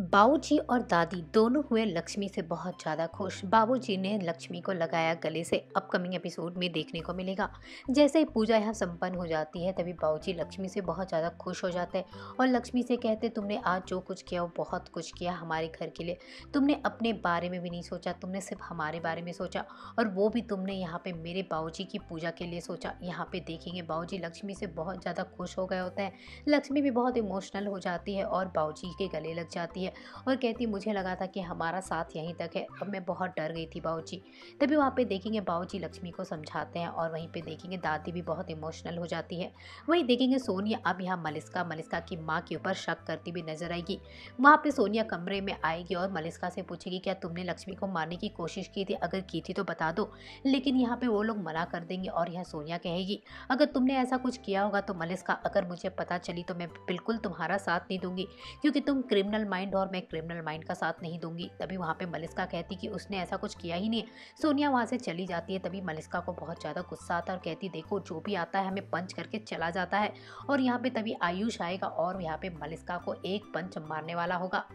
बाबूजी और दादी दोनों हुए लक्ष्मी से बहुत ज़्यादा खुश बाबूजी ने लक्ष्मी को लगाया गले से अपकमिंग एपिसोड में देखने को मिलेगा जैसे ही पूजा यहाँ संपन्न हो जाती है तभी बाबूजी लक्ष्मी से बहुत ज़्यादा खुश हो जाते हैं और लक्ष्मी से कहते तुमने आज जो कुछ किया वो बहुत कुछ किया हमारे घर के लिए तुमने अपने बारे में भी नहीं सोचा तुमने सिर्फ हमारे बारे में सोचा और वो भी तुमने यहाँ पर मेरे बाबू की पूजा के लिए सोचा यहाँ पर देखेंगे बाबू लक्ष्मी से बहुत ज़्यादा खुश हो गए होते हैं लक्ष्मी भी बहुत इमोशनल हो जाती है और बाबू के गले लग जाती है है और कहती मुझे लगा था कि हमारा साथ यहीं तक है अब मैं बहुत डर गई थी बाबू तभी वहाँ पर देखेंगे बाबू लक्ष्मी को समझाते हैं और वहीं पर देखेंगे दादी भी बहुत इमोशनल हो जाती है वहीं देखेंगे सोनिया अब यहाँ मलिस्का मलिस्का की माँ के ऊपर शक करती भी नजर आएगी वहाँ पर सोनिया कमरे में आएगी और मलिस्का से पूछेगी क्या तुमने लक्ष्मी को मारने की कोशिश की थी अगर की थी तो बता दो लेकिन यहाँ पे वो लोग मना कर देंगे और यह सोनिया कहेगी अगर तुमने ऐसा कुछ किया होगा तो मलिस्का अगर मुझे पता चली तो मैं बिल्कुल तुम्हारा साथ नहीं दूंगी क्योंकि तुम क्रिमिनल माइंड और मैं क्रिमिनल माइंड का साथ नहीं दूंगी तभी वहाँ पे मलिस्का कहती कि उसने ऐसा कुछ किया ही नहीं सोनिया वहाँ से चली जाती है तभी मलिस्का को बहुत ज़्यादा गुस्सा आता है और कहती देखो जो भी आता है हमें पंच करके चला जाता है और यहाँ पर तभी आयुष आएगा और यहाँ पर मलिस्का को एक पंच मारने वाला होगा